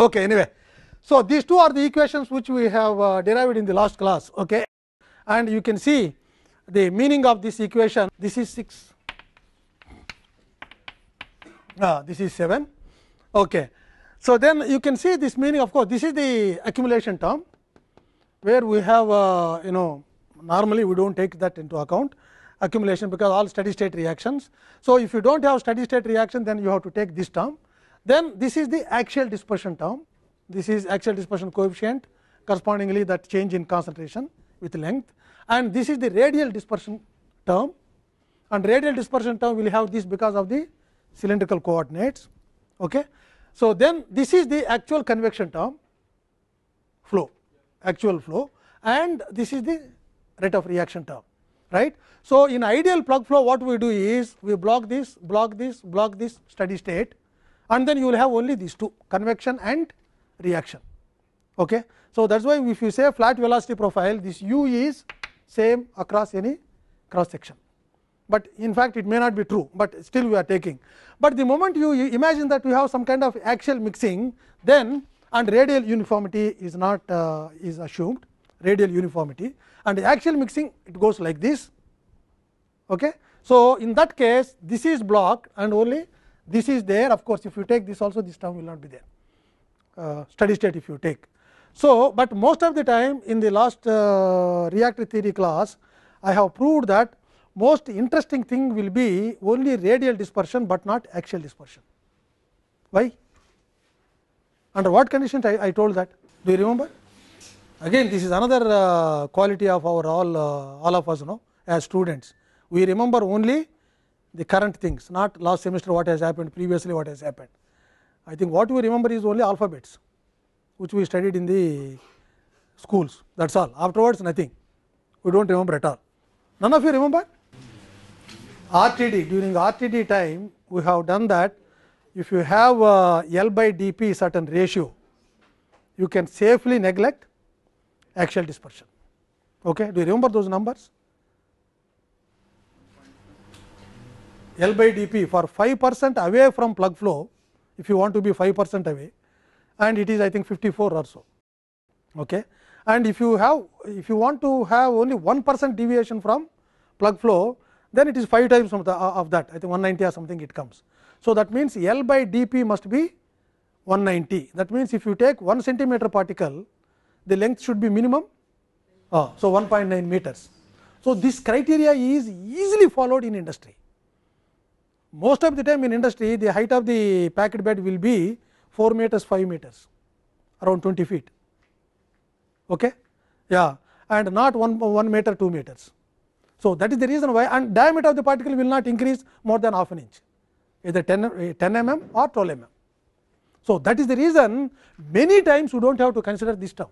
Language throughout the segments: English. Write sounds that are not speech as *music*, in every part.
Okay, anyway, so these two are the equations which we have uh, derived in the last class. Okay, and you can see the meaning of this equation. This is six. Uh, this is seven. Okay, so then you can see this meaning. Of course, this is the accumulation term, where we have uh, you know normally we don't take that into account accumulation because all steady state reactions. So, if you don't have steady state reaction, then you have to take this term. Then this is the axial dispersion term. This is axial dispersion coefficient correspondingly that change in concentration with length and this is the radial dispersion term and radial dispersion term will have this because of the cylindrical coordinates. Okay. So, then this is the actual convection term flow actual flow and this is the rate of reaction term right. So, in ideal plug flow what we do is we block this block this block this steady state and then you will have only these two convection and reaction. Okay. So, that is why if you say flat velocity profile this u is same across any cross section, but in fact it may not be true, but still we are taking. But the moment you imagine that we have some kind of axial mixing then and radial uniformity is not uh, is assumed radial uniformity and the axial mixing it goes like this. Okay. So, in that case this is blocked and only this is there of course, if you take this also this term will not be there uh, steady state if you take. So, but most of the time in the last uh, reactor theory class I have proved that most interesting thing will be only radial dispersion, but not axial dispersion. Why? Under what conditions I, I told that? Do you remember? Again, this is another uh, quality of our all, uh, all of us, you know, as students. We remember only the current things not last semester what has happened previously what has happened. I think what we remember is only alphabets which we studied in the schools that is all afterwards nothing we do not remember at all. None of you remember RTD during RTD time we have done that if you have uh, L by dp certain ratio you can safely neglect axial dispersion. Okay? Do you remember those numbers? L by d p for 5 percent away from plug flow, if you want to be 5 percent away and it is I think 54 or so. Okay. And if you have if you want to have only 1 percent deviation from plug flow, then it is 5 times of, the, of that I think 190 or something it comes. So, that means L by d p must be 190 that means if you take 1 centimeter particle the length should be minimum uh, so 1.9 meters. So, this criteria is easily followed in industry. most of the time in industry the height of the packet bed will be 4 meters 5 meters around 20 feet okay yeah and not 1 1 meter 2 meters so that is the reason why and diameter of the particle will not increase more than half an inch either 10 10 mm or 12 mm so that is the reason many times you don't have to consider this term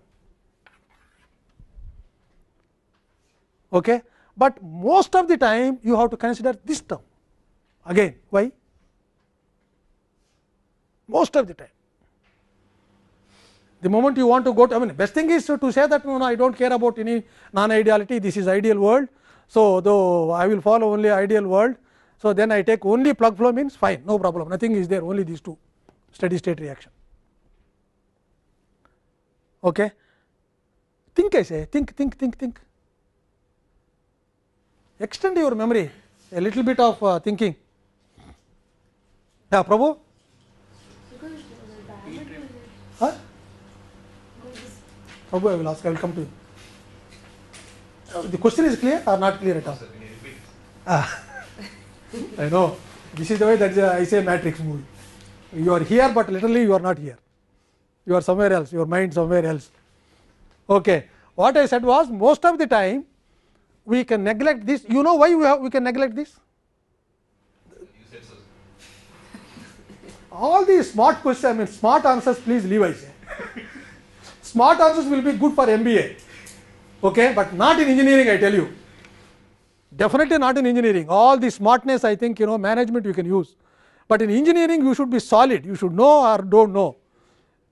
okay but most of the time you have to consider this term again why most of the time. The moment you want to go to I mean best thing is to say that no, no I do not care about any non ideality this is ideal world. So, though I will follow only ideal world. So, then I take only plug flow means fine no problem nothing is there only these two steady state reaction. Okay. Think I say think think think think extend your memory a little bit of uh, thinking. Yeah, Prabhu? Huh? Prabhu, I will ask, I will come to you. the question is clear or not clear at all? Ah. *laughs* I know. This is the way that uh, I say Matrix movie. You are here, but literally you are not here. You are somewhere else, your mind somewhere else. Okay. What I said was most of the time we can neglect this. You know why we, have, we can neglect this? all these smart questions, I mean smart answers, please leave I smart answers will be good for MBA, okay, but not in engineering, I tell you. Definitely not in engineering. All the smartness, I think, you know, management you can use. But in engineering, you should be solid. You should know or don't know.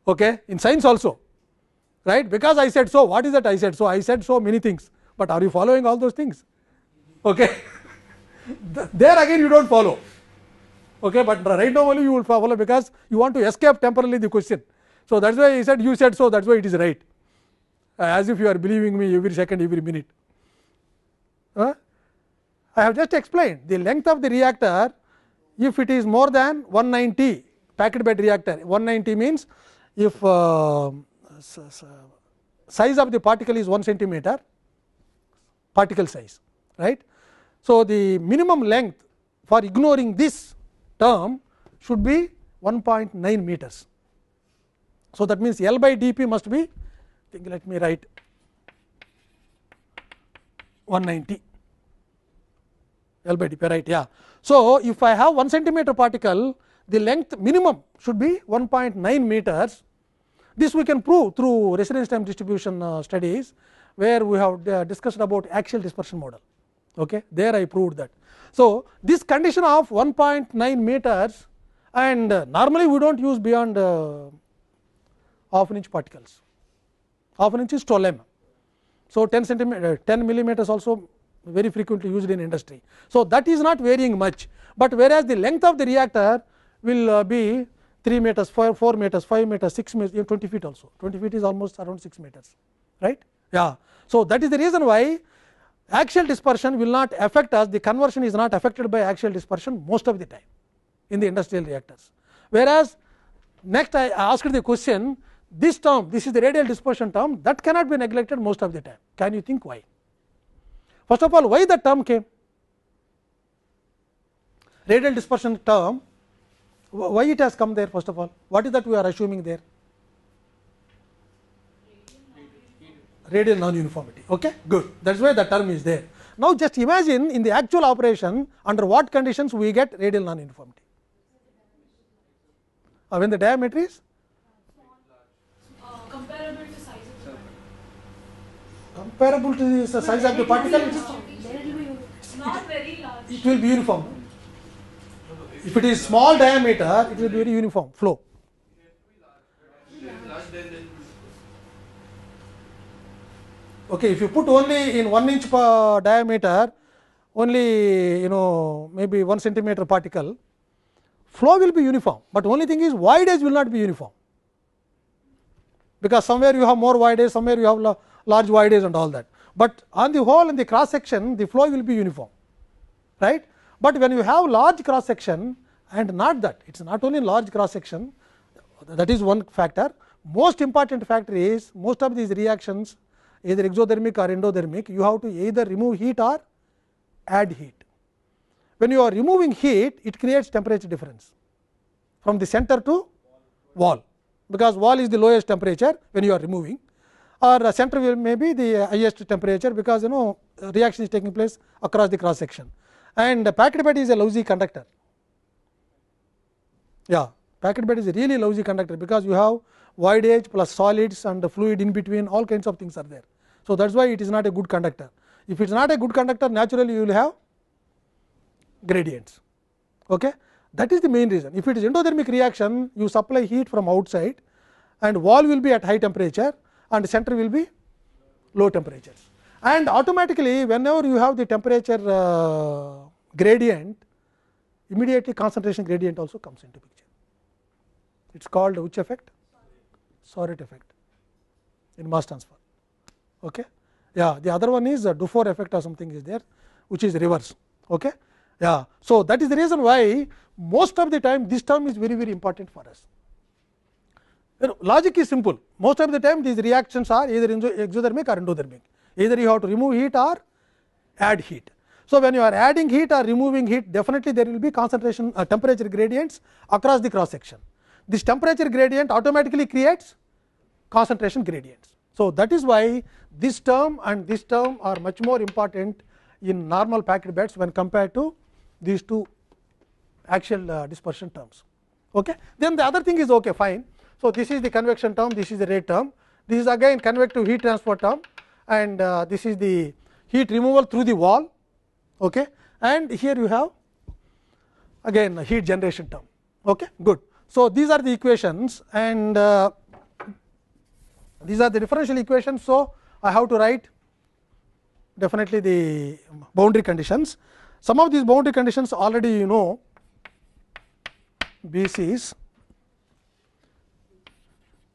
Okay? In science also. Right? Because I said so. What is that I said so? I said so many things. But are you following all those things? Okay? *laughs* there again, you don't follow. Okay, but right now only you will follow because you want to escape temporarily the question. So, that is why he said you said so that is why it is right uh, as if you are believing me every second every minute. Uh, I have just explained the length of the reactor if it is more than 190 packed bed reactor 190 means if uh, size of the particle is 1 centimeter particle size right. So, the minimum length for ignoring this term should be 1.9 meters. So, that means, L by d p must be think let me write 190 L by d p right yeah. So, if I have 1 centimeter particle the length minimum should be 1.9 meters. This we can prove through residence time distribution uh, studies where we have uh, discussed about axial dispersion model. Okay. There I proved that. So, this condition of 1.9 meters and normally we do not use beyond uh, half an inch particles, half an inch is 12 mm. So, 10 centimeter uh, 10 millimeters also very frequently used in industry. So, that is not varying much, but whereas the length of the reactor will uh, be 3 meters, 4, 4 meters, 5 meters, 6 meters, 20 feet also. 20 feet is almost around 6 meters, right? Yeah. So, that is the reason why axial dispersion will not affect us the conversion is not affected by axial dispersion most of the time in the industrial reactors. Whereas, next I asked the question this term this is the radial dispersion term that cannot be neglected most of the time. Can you think why? First of all why the term came? Radial dispersion term why it has come there first of all what is that we are assuming there? radial non-uniformity. Okay, good. That's why the term is there. Now, just imagine in the actual operation under what conditions we get radial non-uniformity. Uh, when the diameter is uh, comparable to the size of the particle. It will be uniform. If it is small diameter, it will be very uniform flow. okay if you put only in 1 inch diameter only you know maybe 1 centimeter particle flow will be uniform, but only thing is wide edge will not be uniform because somewhere you have more wide edge somewhere you have large wide edge and all that, but on the whole in the cross section the flow will be uniform right, but when you have large cross section and not that its not only large cross section that is one factor most important factor is most of these reactions either exothermic or endothermic, you have to either remove heat or add heat. When you are removing heat, it creates temperature difference from the center to wall, because wall is the lowest temperature when you are removing or center will may be the highest temperature, because you know reaction is taking place across the cross section and packet bed is a lousy conductor. Yeah, packet bed is a really lousy conductor, because you have void edge plus solids and fluid in between all kinds of things are there. So, that is why it is not a good conductor. If it is not a good conductor naturally you will have gradients. Okay? That is the main reason. If it is endothermic reaction you supply heat from outside and wall will be at high temperature and center will be low temperature. And automatically whenever you have the temperature uh, gradient immediately concentration gradient also comes into picture. It is called which effect? Sorit effect in mass transfer. okay yeah the other one is dufour effect or something is there which is reverse okay yeah so that is the reason why most of the time this term is very very important for us you know, logic is simple most of the time these reactions are either exothermic or endothermic either you have to remove heat or add heat so when you are adding heat or removing heat definitely there will be concentration uh, temperature gradients across the cross section this temperature gradient automatically creates concentration gradients So, that is why this term and this term are much more important in normal packed beds when compared to these two axial uh, dispersion terms. Okay. Then the other thing is okay fine. So, this is the convection term, this is the rate term, this is again convective heat transfer term and uh, this is the heat removal through the wall okay. and here you have again heat generation term. Okay, good. So, these are the equations and uh, these are the differential equations. So, I have to write definitely the boundary conditions. Some of these boundary conditions already you know BCs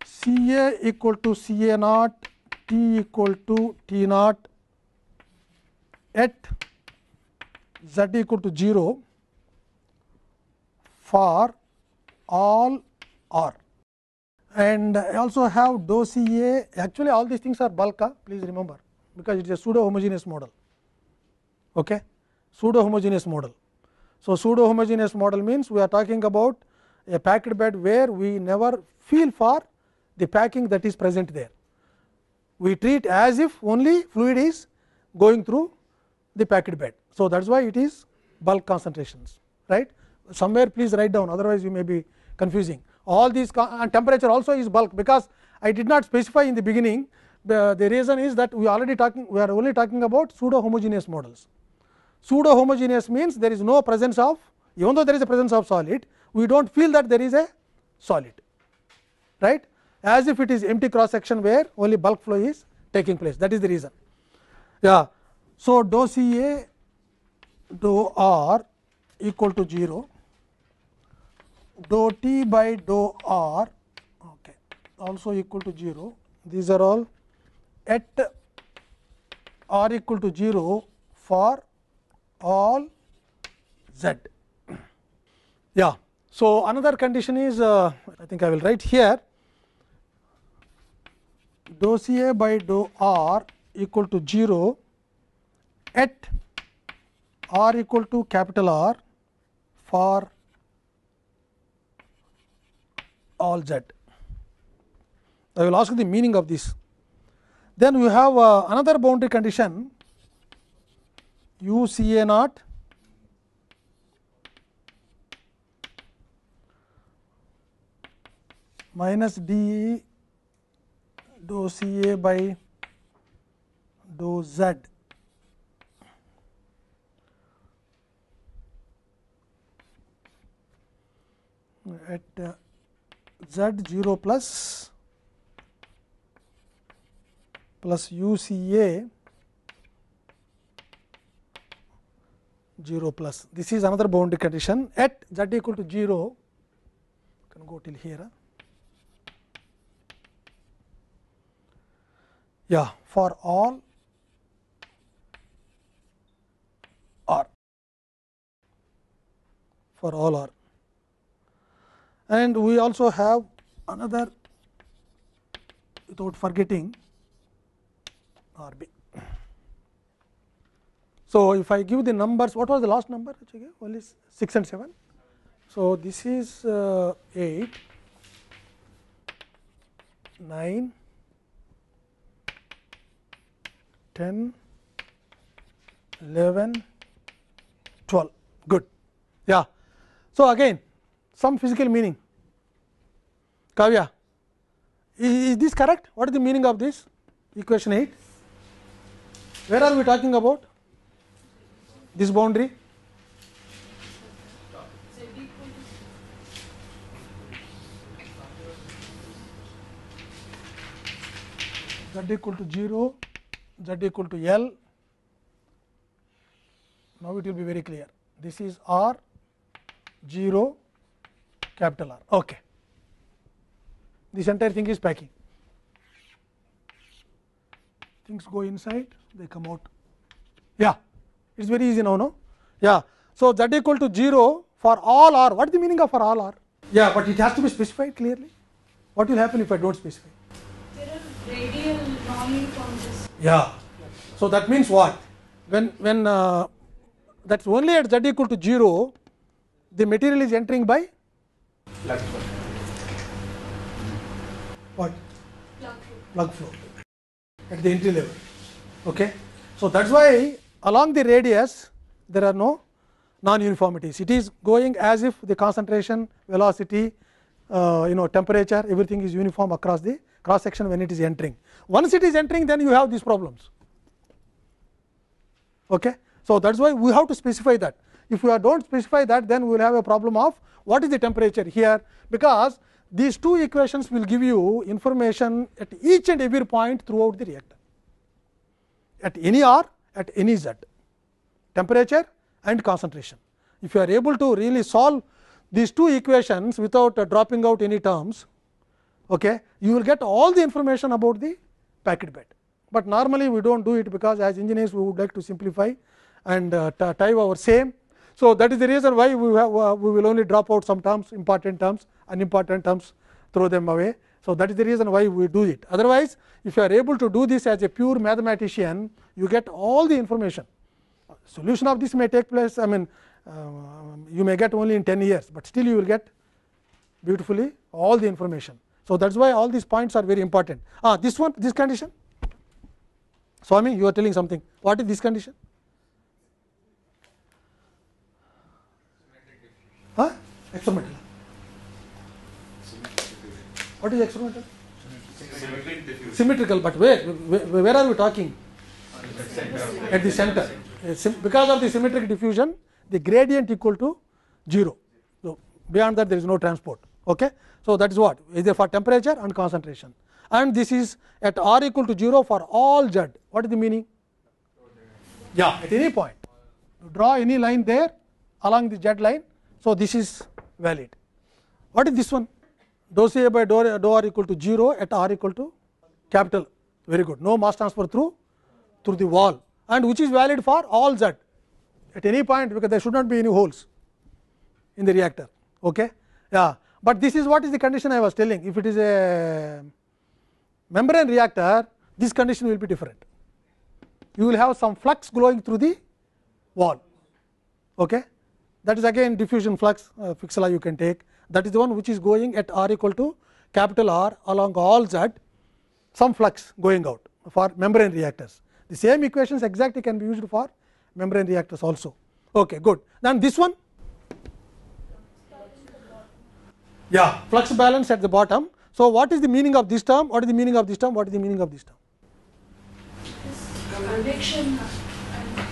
CA equal to CA naught, T equal to T naught at z equal to 0 for all r and I also have c a actually all these things are bulka please remember because it is a pseudo homogeneous model okay pseudo homogeneous model so pseudo homogeneous model means we are talking about a packed bed where we never feel for the packing that is present there we treat as if only fluid is going through the packed bed so that's why it is bulk concentrations right somewhere please write down otherwise you may be confusing all these and uh, temperature also is bulk because I did not specify in the beginning the, the reason is that we already talking we are only talking about pseudo homogeneous models. Pseudo homogeneous means there is no presence of even though there is a presence of solid we do not feel that there is a solid right as if it is empty cross section where only bulk flow is taking place that is the reason. Yeah. So, dou C A dou R equal to 0 dou t by dou r okay, also equal to 0. These are all at r equal to 0 for all z. Yeah. So, another condition is uh, I think I will write here dou C A by dou R equal to 0 at r equal to capital R for all z. I will ask the meaning of this. Then we have uh, another boundary condition u C A naught minus d dou C A by dou Z. at uh, z 0 plus plus u c a 0 plus. This is another boundary condition at z equal to 0, can go till here. Yeah, for all r, for all r. and we also have another without forgetting R b. So, if I give the numbers, what was the last number which I gave? only 6 and 7. So, this is uh, 8, 9, 10, 11, 12. Good. Yeah. So, again some physical meaning. Kavya, is, is this correct? What is the meaning of this equation 8? Where are we talking about? This boundary? z equal to 0, z equal to L. Now, it will be very clear. This is R 0 capital R. Okay. This entire thing is packing. Things go inside, they come out. Yeah, it is very easy now, no? Yeah. So, z equal to 0 for all r. What is the meaning of for all r? Yeah, but it has to be specified clearly. What will happen if I do not specify? There is radial from this. Yeah. So, that means what? When, when uh, that is only at z equal to 0, the material is entering by Plug flow. What? Plug flow. Plug flow at the entry level. Okay. So, that is why along the radius there are no non-uniformities. It is going as if the concentration, velocity, uh, you know temperature everything is uniform across the cross section when it is entering. Once it is entering then you have these problems. Okay. So, that is why we have to specify that. If you don't specify that, then we will have a problem of what is the temperature here, because these two equations will give you information at each and every point throughout the reactor, at any r, at any z, temperature and concentration. If you are able to really solve these two equations without uh, dropping out any terms, okay, you will get all the information about the packet bed. But normally, we do not do it because as engineers, we would like to simplify and uh, tie our same so, that is the reason why we, have, uh, we will only drop out some terms, important terms, unimportant terms, throw them away. So, that is the reason why we do it. Otherwise, if you are able to do this as a pure mathematician, you get all the information. Solution of this may take place, I mean, uh, you may get only in 10 years, but still you will get beautifully all the information. So, that is why all these points are very important. Ah, this one, this condition. Swami, you are telling something. What is this condition? Huh? Experimental. What is experimental? Symmetrical. Symmetrical, but where, where, where are we talking? At the center. Because of the symmetric diffusion, the gradient equal to 0. So, beyond that there is no transport. Okay? So, that is what is there for temperature and concentration. And this is at r equal to 0 for all z. What is the meaning? Yeah, at any point. You draw any line there along the z line So, this is valid. What is this one? Dou C A by dou, dou R equal to 0 at R equal to capital. Very good. No mass transfer through through the wall and which is valid for all Z at any point because there should not be any holes in the reactor. Okay? Yeah. But this is what is the condition I was telling. If it is a membrane reactor, this condition will be different. You will have some flux glowing through the wall. Okay? that is again diffusion flux uh, pixela you can take that is the one which is going at r equal to capital R along all z some flux going out for membrane reactors. The same equations exactly can be used for membrane reactors also. Okay, good. Then this one, yeah, flux balance at the bottom. So, what is the meaning of this term? What is the meaning of this term? What is the meaning of this term? Convection.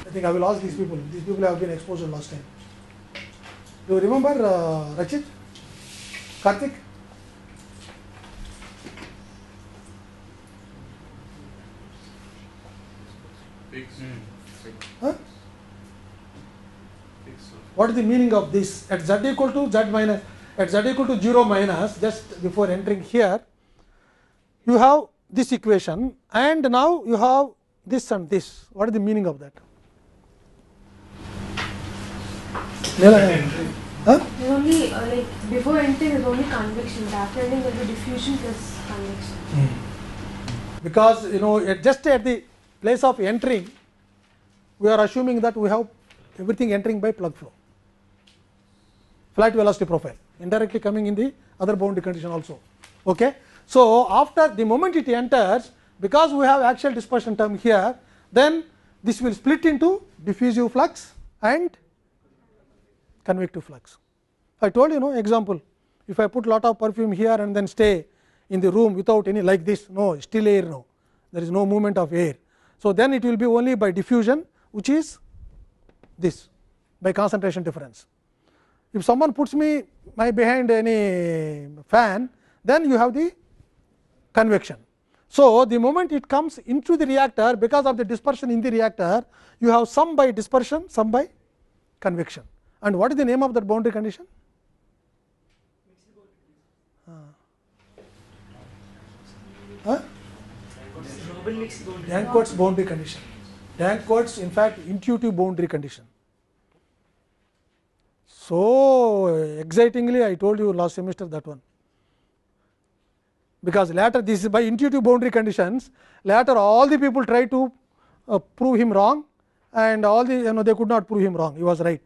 I think I will ask these people. These people have been exposed last time. Do you remember uh, Rachit? Karthik? Mm. Huh? What is the meaning of this? At z equal to z minus, at z equal to 0 minus, just before entering here, you have this equation and now you have this and this. What is the meaning of that? There's only uh, like before entering, there's only conviction. After entering, there is diffusion plus conviction. Hmm. Because you know just at the place of entering, we are assuming that we have everything entering by plug flow, flat velocity profile, indirectly coming in the other boundary condition also. Okay. So after the moment it enters, because we have axial dispersion term here, then this will split into diffusive flux and convective flux. I told you no example, if I put lot of perfume here and then stay in the room without any like this, no still air no, there is no movement of air. So, then it will be only by diffusion which is this by concentration difference. If someone puts me my behind any fan, then you have the convection. So, the moment it comes into the reactor because of the dispersion in the reactor, you have some by dispersion, some by convection. And what is the name of that boundary condition? Huh? boundary condition. Dancourt's, in fact, intuitive boundary condition. So excitingly, I told you last semester that one. Because later, this is by intuitive boundary conditions, later all the people try to uh, prove him wrong, and all the you know they could not prove him wrong, he was right.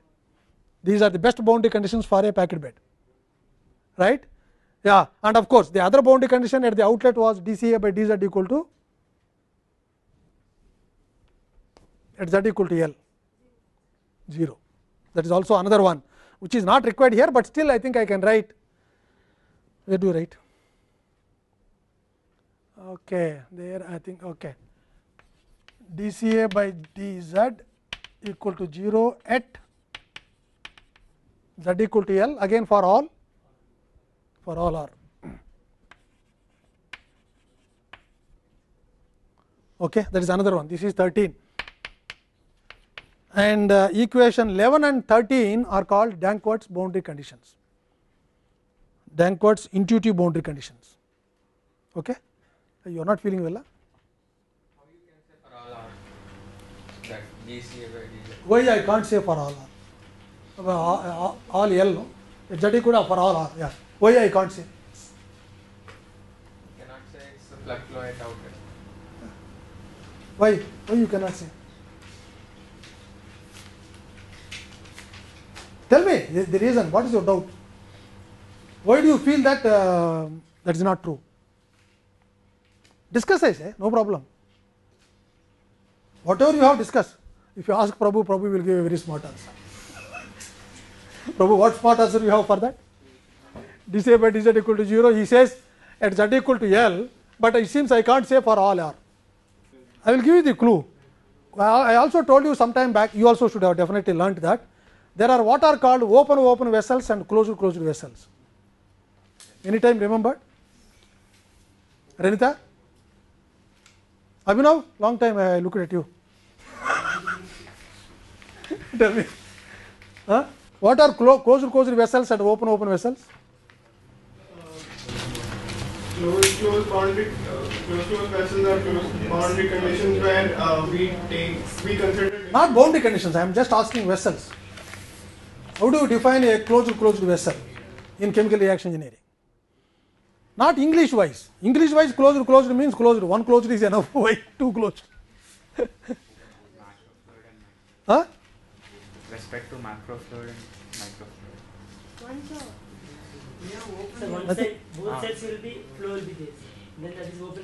These are the best boundary conditions for a packet bed, right? Yeah, and of course, the other boundary condition at the outlet was dCA by dz equal to at z equal to L 0. That is also another one, which is not required here, but still I think I can write. Where do you write? Okay, there I think okay. dCA by dz equal to 0 at z equal to L again for all for all r. Okay, that is another one. This is 13. And uh, equation 11 and 13 are called Dankwart's boundary conditions. Dankwart's intuitive boundary conditions. Okay, you are not feeling well. Huh? Why I can't say for all r? all L, no? it's Zetticuda for all R, yeah. Why I can't say? You cannot say it's a plug flow at outer. Why? Why you cannot say? Tell me the, the reason, what is your doubt? Why do you feel that uh, that is not true? Discuss, I say, no problem. Whatever you have discussed, if you ask Prabhu, Prabhu will give a very smart answer. Prabhu, what smart answer you have for that? dca by dz equal to 0, he says at z equal to L, but it seems I can't say for all r. I will give you the clue. I also told you some time back, you also should have definitely learnt that there are what are called open open vessels and closed closed vessels. Any time have Renita? Abhinav, long time I looked at you. *laughs* Tell me. Huh? What are clo closed closed vessels and open open vessels? Closed closed boundary uh, closed closed vessels are closed boundary conditions where uh, we take we consider. Not boundary conditions. I am just asking vessels. How do you define a closed closed vessel in chemical reaction engineering? Not English wise. English wise closed closed means closed. One closed is enough. Why two closed? huh? Respect to macro fluid. both sides will be flow will be Then that is open.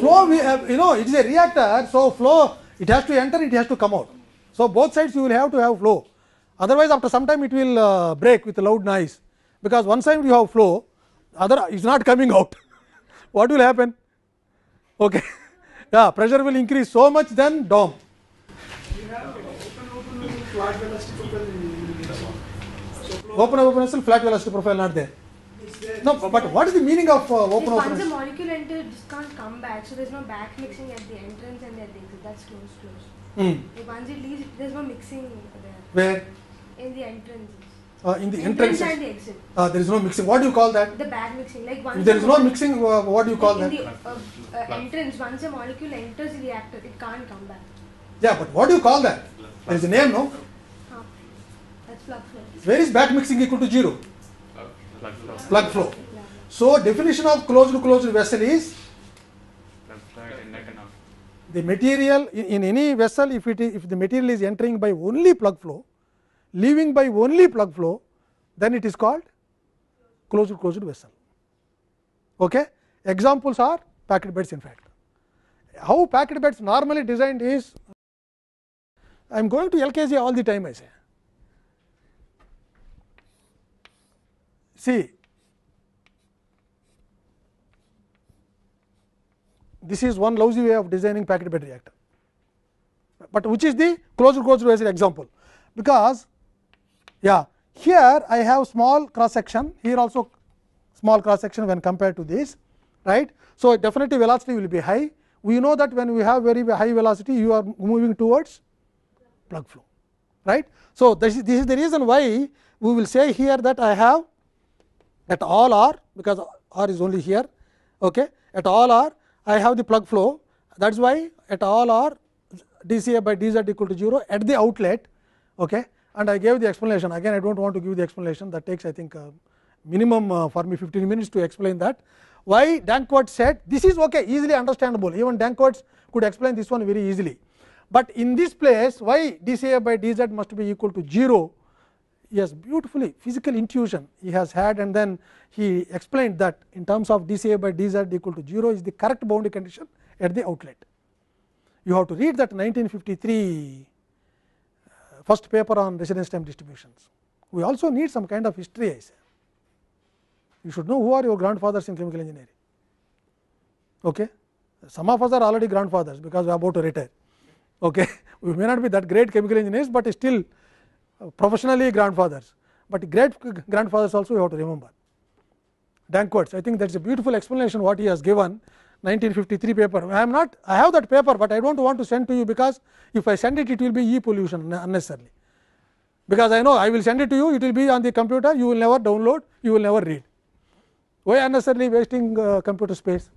Flow, we have, you know, it is a reactor, so flow it has to enter, it has to come out. So both sides you will have to have flow. Otherwise, after some time it will uh, break with a loud noise because one side you have flow, other is not coming out. *laughs* what will happen? Okay, *laughs* yeah, pressure will increase so much then dom flat velocity profile in open open vessel, flat velocity profile not there. no, but what is the meaning of uh, open open? Once the molecule enters, just can't come back. So there's no back mixing at the entrance and at the exit. That's closed, closed. Mm. If once it leaves, there's no mixing there. Where? In the entrance. Uh, in the entrance, entrance and the exit. Uh, there is no mixing. What do you call that? The back mixing. Like once there is no mixing. Uh, what do you call in that? The, uh, uh, entrance. Once a molecule enters the reactor, it can't come back. Yeah, but what do you call that? That is the name, no? Where is back mixing equal to zero? Plug flow. Plug flow. So definition of closed-closed vessel is the material in, in any vessel if it is if the material is entering by only plug flow, leaving by only plug flow, then it is called closed closed vessel. Okay? Examples are packet beds in fact. How packet beds normally designed is I am going to LKG all the time I say. See, this is one lousy way of designing packed bed reactor, but which is the closed closed as an example, because yeah here I have small cross section here also small cross section when compared to this right. So, definitely velocity will be high we know that when we have very high velocity you are moving towards plug flow right. So, this is, this is the reason why we will say here that I have at all r because r is only here okay. at all r I have the plug flow that is why at all r dCA by dz equal to 0 at the outlet okay. and I gave the explanation again I do not want to give the explanation that takes I think uh, minimum uh, for me 15 minutes to explain that. Why Dankwart said this is okay easily understandable even Dankwart could explain this one very easily. But in this place why d c a by d z must be equal to 0? Yes, beautifully physical intuition he has had and then he explained that in terms of d c a by d z equal to 0 is the correct boundary condition at the outlet. You have to read that 1953 first paper on residence time distributions. We also need some kind of history I say. You should know who are your grandfathers in chemical engineering. Okay? Some of us are already grandfathers because we are about to retire. okay we may not be that great chemical engineers but still professionally grandfathers but great grandfathers also you have to remember Dankwards. I think that's a beautiful explanation what he has given 1953 paper. I am not I have that paper, but I don't want to send to you because if I send it, it will be e pollution unnecessarily. Because I know I will send it to you, it will be on the computer, you will never download, you will never read. Why unnecessarily wasting uh, computer space?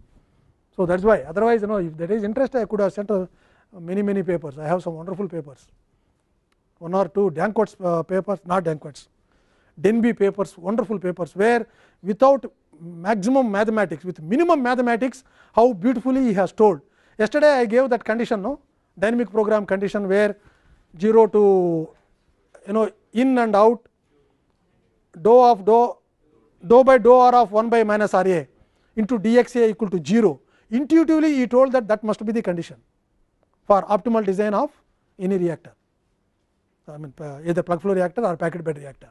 So, thats why otherwise you know if there is interest I could have sent a many, many papers. I have some wonderful papers. One or two Dankwart's uh, papers, not Dankwart's, Denby papers, wonderful papers, where without maximum mathematics, with minimum mathematics, how beautifully he has told. Yesterday I gave that condition, no? Dynamic program condition where 0 to, you know, in and out, dou of dou, dou by dou r of 1 by minus r a into dx a equal to 0. Intuitively he told that that must be the condition. for optimal design of any reactor, I mean either plug flow reactor or packed bed reactor.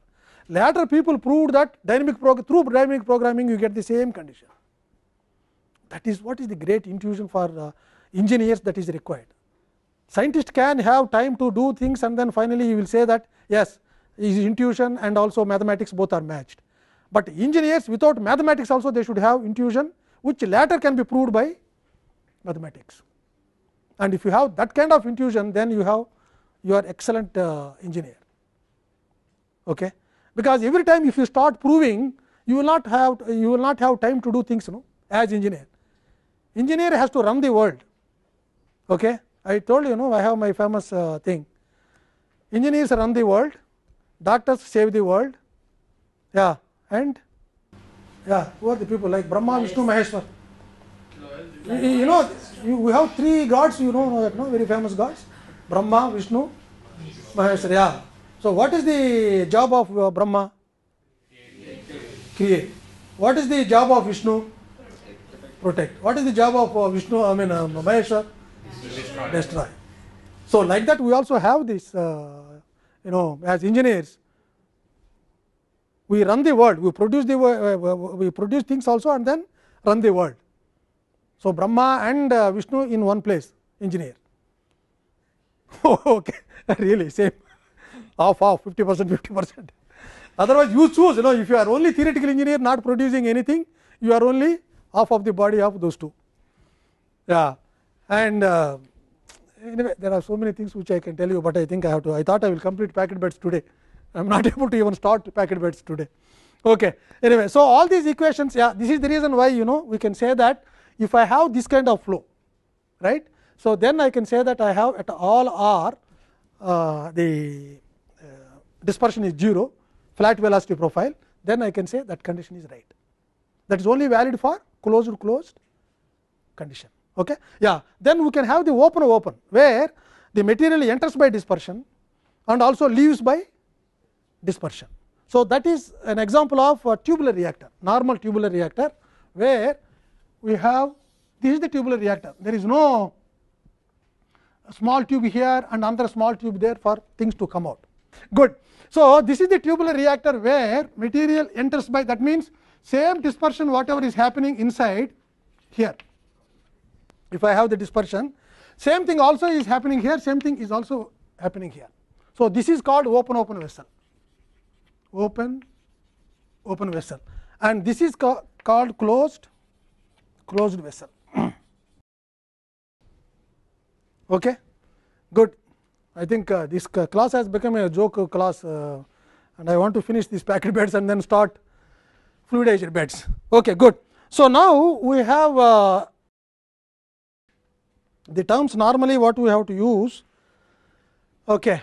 Later people proved that dynamic through dynamic programming you get the same condition. That is what is the great intuition for engineers that is required. Scientist can have time to do things and then finally, he will say that yes his intuition and also mathematics both are matched. But engineers without mathematics also they should have intuition which later can be proved by mathematics. and if you have that kind of intuition then you have you are excellent uh, engineer okay because every time if you start proving you will not have you will not have time to do things you know as engineer engineer has to run the world okay i told you know i have my famous uh, thing engineers run the world doctors save the world yeah and yeah who are the people like brahma vishnu maheshwar you, you know, you, we have three gods, you know, that, no? Very famous gods Brahma, Vishnu, Maheshwarya. So, what is the job of uh, Brahma? Create. What is the job of Vishnu? Protect. What is the job of uh, Vishnu? I mean, uh, Maheshwar? Destroy. Destroy. So, like that, we also have this, uh, you know, as engineers, we run the world, we produce the uh, uh, we produce things also, and then run the world. So, Brahma and uh, Vishnu in one place engineer. *laughs* okay, *laughs* really same half, half, 50 percent 50 percent. Otherwise, you choose you know if you are only theoretical engineer not producing anything, you are only half of the body of those two. Yeah, and uh, anyway there are so many things which I can tell you, but I think I have to I thought I will complete packet beds today. I am not *laughs* able to even start packet beds today. Okay. Anyway, so all these equations, yeah, this is the reason why you know we can say that if I have this kind of flow. right? So, then I can say that I have at all r uh, the uh, dispersion is 0, flat velocity profile, then I can say that condition is right. That is only valid for closed closed condition. Okay? Yeah. Then we can have the open open, where the material enters by dispersion and also leaves by dispersion. So, that is an example of a tubular reactor, normal tubular reactor, where we have this is the tubular reactor. There is no small tube here and another small tube there for things to come out. Good. So, this is the tubular reactor where material enters by that means, same dispersion whatever is happening inside here. If I have the dispersion, same thing also is happening here, same thing is also happening here. So, this is called open open vessel, open open vessel and this is called closed closed vessel. *clears throat* okay. Good. I think uh, this uh, class has become a joke uh, class uh, and I want to finish these packed *laughs* beds and then start fluidized beds. Okay, good. So, now we have uh, the terms normally what we have to use okay,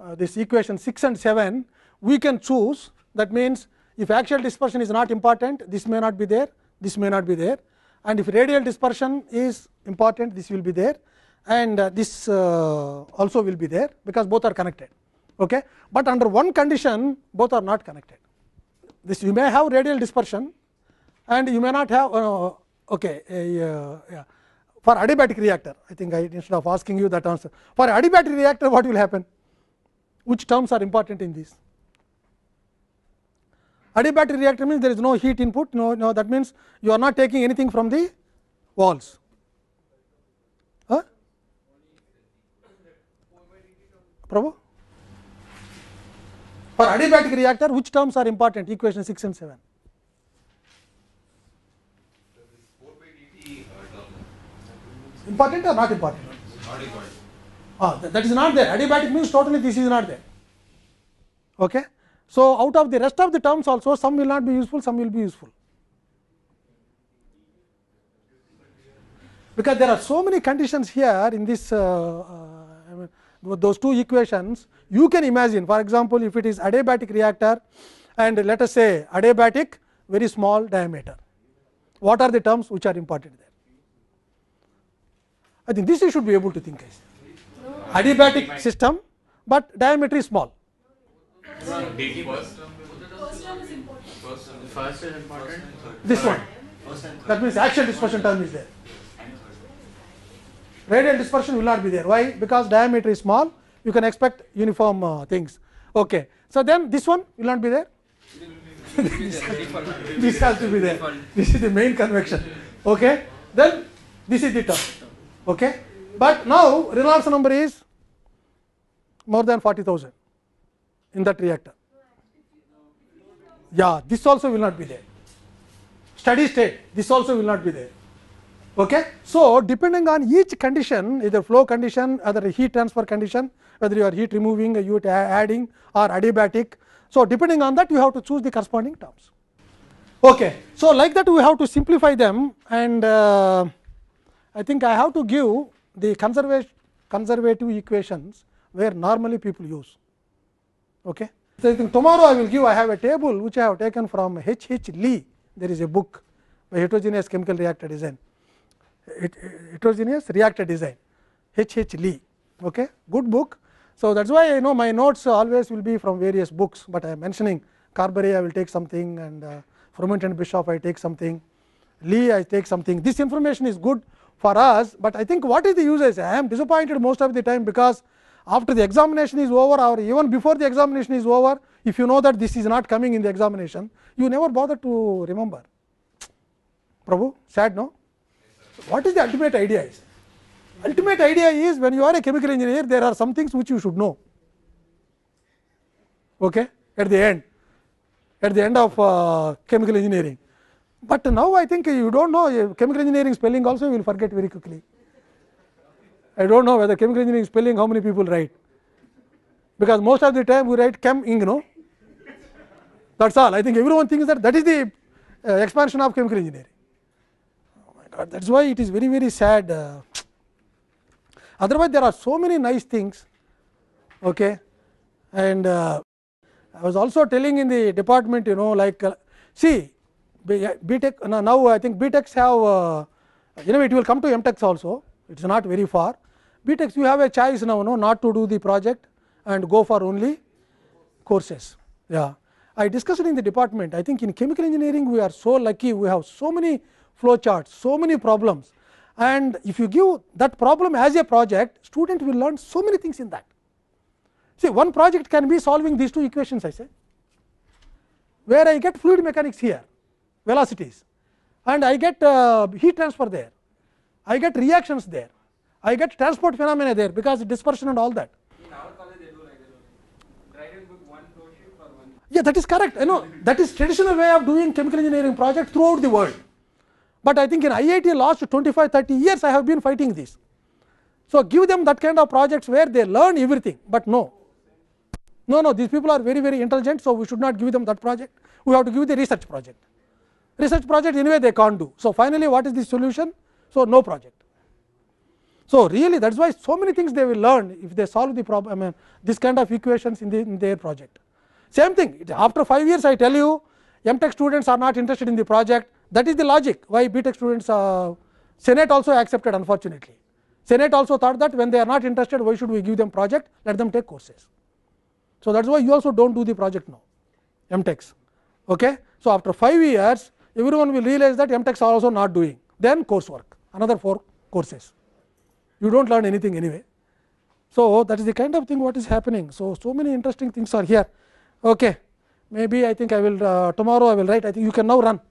uh, this equation 6 and 7 we can choose that means, if axial dispersion is not important this may not be there this may not be there and if radial dispersion is important this will be there and uh, this uh, also will be there because both are connected. Okay? But under one condition both are not connected. This you may have radial dispersion and you may not have uh, okay, uh, yeah. for adiabatic reactor I think I instead of asking you that answer for adiabatic reactor what will happen which terms are important in this adiabatic reactor means there is no heat input no no that means you are not taking anything from the walls huh? Prabhu? for adiabatic reactor which terms are important equation 6 and 7 important or not important not important ah that is not there adiabatic means totally this is not there okay So, out of the rest of the terms also some will not be useful, some will be useful. Because there are so many conditions here in this uh, uh, I mean, those two equations, you can imagine for example, if it is adiabatic reactor and let us say adiabatic very small diameter, what are the terms which are important there? I think this you should be able to think as adiabatic system, but diameter is small first term? is important. First term. is important. This one. That means axial dispersion term is there. Radial dispersion will not be there. Why? Because diameter is small. You can expect uniform uh, things. Okay. So then this one will not be there. *laughs* this has to be there. This is the main convection. Okay. Then this is the term. Okay. But now Reynolds number is more than 40,000 in that reactor. Yeah, this also will not be there. Steady state, this also will not be there. Okay? So, depending on each condition, either flow condition, either heat transfer condition, whether you are heat removing, you are adding or adiabatic. So, depending on that, you have to choose the corresponding terms. Okay. So, like that, we have to simplify them and uh, I think I have to give the conservative equations where normally people use. Okay. So, tomorrow I will give I have a table which I have taken from H. H. Lee, there is a book by heterogeneous chemical reactor design, heterogeneous reactor design H. H. Lee, okay. good book. So, that is why I know my notes always will be from various books, but I am mentioning Carberry I will take something and uh, and Bischoff I take something, Lee I take something. This information is good for us, but I think what is the use I am disappointed most of the time because after the examination is over or even before the examination is over, if you know that this is not coming in the examination, you never bother to remember. Prabhu, sad no? What is the ultimate idea is? Ultimate idea is when you are a chemical engineer, there are some things which you should know. Okay? At the end, at the end of uh, chemical engineering. But now I think you don't know chemical engineering spelling also you will forget very quickly. I do not know whether chemical engineering spelling how many people write, because most of the time we write chem ing no that is all I think everyone thinks that that is the uh, expansion of chemical engineering. Oh my god that is why it is very very sad uh, otherwise there are so many nice things okay and uh, I was also telling in the department you know like uh, see B, uh, B Tech now I think B Techs have uh, know, it will come to M Techs also it is not very far. BTEX you have a choice now no not to do the project and go for only courses. Yeah. I discussed in the department I think in chemical engineering we are so lucky we have so many flow charts, so many problems and if you give that problem as a project student will learn so many things in that. See one project can be solving these two equations I say where I get fluid mechanics here velocities and I get uh, heat transfer there I get reactions there, I get transport phenomena there because dispersion and all that. Yeah, that is correct. You know that is traditional way of doing chemical engineering project throughout the world. But I think in IIT last 25, 30 years I have been fighting this. So, give them that kind of projects where they learn everything, but no. No, no, these people are very, very intelligent. So, we should not give them that project. We have to give the research project. Research project anyway they can't do. So, finally, what is the solution? So, no project. So, really that is why so many things they will learn if they solve the problem I mean this kind of equations in, the, in their project. Same thing after 5 years I tell you M Tech students are not interested in the project that is the logic why B Tech students uh, Senate also accepted unfortunately. Senate also thought that when they are not interested why should we give them project let them take courses. So, that is why you also do not do the project now M Techs. Okay? So, after 5 years everyone will realize that M Techs are also not doing then coursework another four courses. You don't learn anything anyway. So, that is the kind of thing what is happening. So, so many interesting things are here. Okay. Maybe I think I will uh, tomorrow I will write. I think you can now run.